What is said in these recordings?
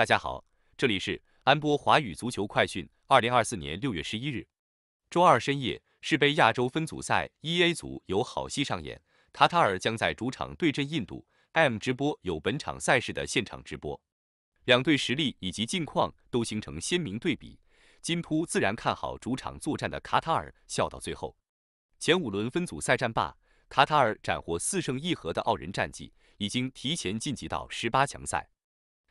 大家好，这里是安波华语足球快讯。二零二四年六月十一日，周二深夜世杯亚洲分组赛 E A 组有好戏上演，卡塔尔将在主场对阵印度。M 直播有本场赛事的现场直播。两队实力以及近况都形成鲜明对比，金扑自然看好主场作战的卡塔尔笑到最后。前五轮分组赛战罢，卡塔尔斩获四胜一和的傲人战绩，已经提前晋级到十八强赛。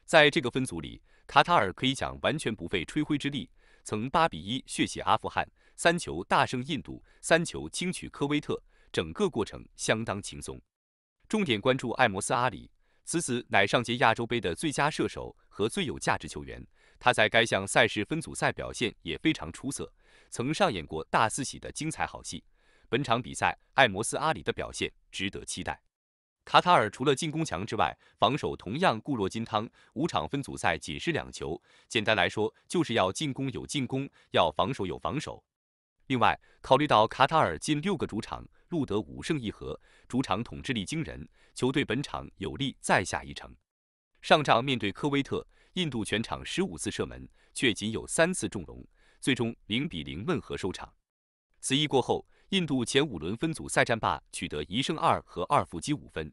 在这个分组里，卡塔尔可以讲完全不费吹灰之力，曾八比一血洗阿富汗，三球大胜印度，三球轻取科威特，整个过程相当轻松。重点关注艾摩斯阿里，此子乃上届亚洲杯的最佳射手和最有价值球员，他在该项赛事分组赛表现也非常出色，曾上演过大四喜的精彩好戏。本场比赛，艾摩斯阿里的表现值得期待。卡塔尔除了进攻强之外，防守同样固若金汤，五场分组赛仅失两球。简单来说，就是要进攻有进攻，要防守有防守。另外，考虑到卡塔尔近六个主场录得五胜一和，主场统治力惊人，球队本场有利再下一城。上仗面对科威特，印度全场十五次射门却仅有三次中龙，最终零比零闷和收场。此役过后，印度前五轮分组赛战罢取得一胜二和二负积五分。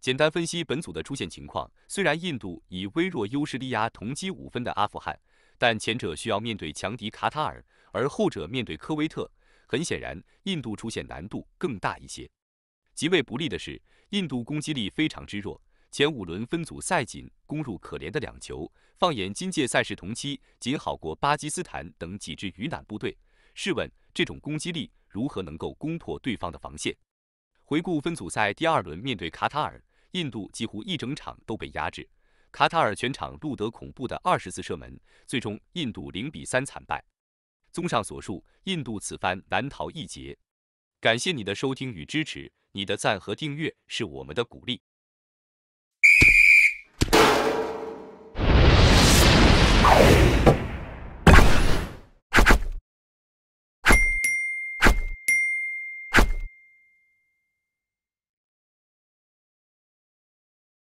简单分析本组的出现情况，虽然印度以微弱优势力压同积五分的阿富汗，但前者需要面对强敌卡塔尔，而后者面对科威特。很显然，印度出现难度更大一些。极为不利的是，印度攻击力非常之弱，前五轮分组赛仅攻入可怜的两球。放眼今届赛事同期，仅好过巴基斯坦等几支鱼腩部队。试问，这种攻击力如何能够攻破对方的防线？回顾分组赛第二轮面对卡塔尔。印度几乎一整场都被压制，卡塔尔全场录得恐怖的二十次射门，最终印度零比三惨败。综上所述，印度此番难逃一劫。感谢你的收听与支持，你的赞和订阅是我们的鼓励。